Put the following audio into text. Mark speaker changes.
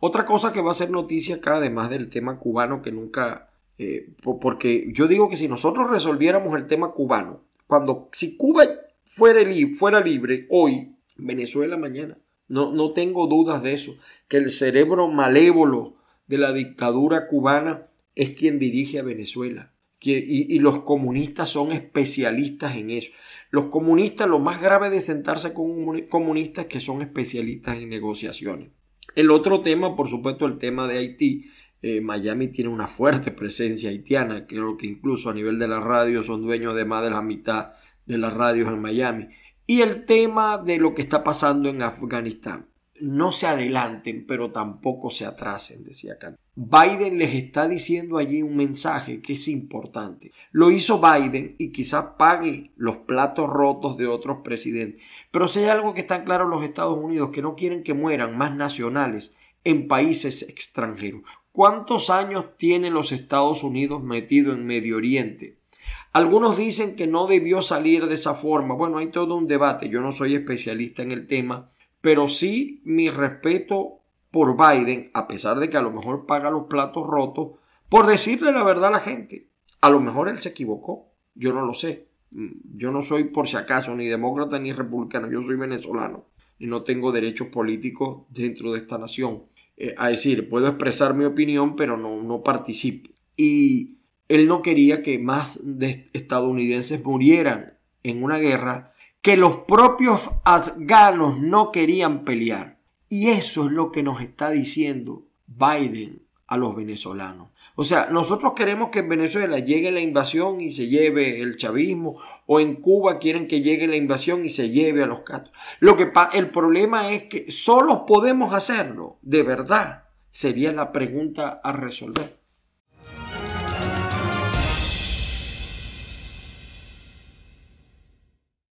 Speaker 1: Otra cosa que va a ser noticia acá, además del tema cubano, que nunca, eh, porque yo digo que si nosotros resolviéramos el tema cubano, cuando, si Cuba fuera, libre hoy, Venezuela mañana, no, no tengo dudas de eso, que el cerebro malévolo de la dictadura cubana es quien dirige a Venezuela. y, los comunistas son especialistas en eso. Los comunistas, lo más grave de sentarse con comunistas es que son especialistas en negociaciones. El otro tema, por supuesto, el tema de Haití. Eh, Miami tiene una fuerte presencia haitiana, creo que incluso a nivel de las radios son dueños de más de la mitad de las radios en Miami. Y el tema de lo que está pasando en Afganistán. No se adelanten, pero tampoco se atrasen, decía Kant. Biden les está diciendo allí un mensaje que es importante. Lo hizo Biden y quizás pague los platos rotos de otros presidentes. Pero si hay algo que claro en los Estados Unidos, que no quieren que mueran más nacionales en países extranjeros. ¿Cuántos años tienen los Estados Unidos metido en Medio Oriente? Algunos dicen que no debió salir de esa forma. Bueno, hay todo un debate. Yo no soy especialista en el tema, pero sí mi respeto por Biden, a pesar de que a lo mejor paga los platos rotos, por decirle la verdad a la gente. A lo mejor él se equivocó, yo no lo sé. Mm, yo no soy por si acaso ni demócrata ni republicano, yo soy venezolano y no tengo derechos políticos dentro de esta nación. Es eh, a decir, puedo expresar mi opinión, pero no, no participo. Y él no quería que más estadounidenses murieran en una guerra que los propios afganos no querían pelear. Y eso es lo que nos está diciendo Biden a los venezolanos. O sea, nosotros queremos que en Venezuela llegue la invasión y se lleve el chavismo, o en Cuba quieren que llegue la invasión y se lleve a los catos. Lo que el problema es que solo podemos hacerlo, de verdad, sería la pregunta a resolver.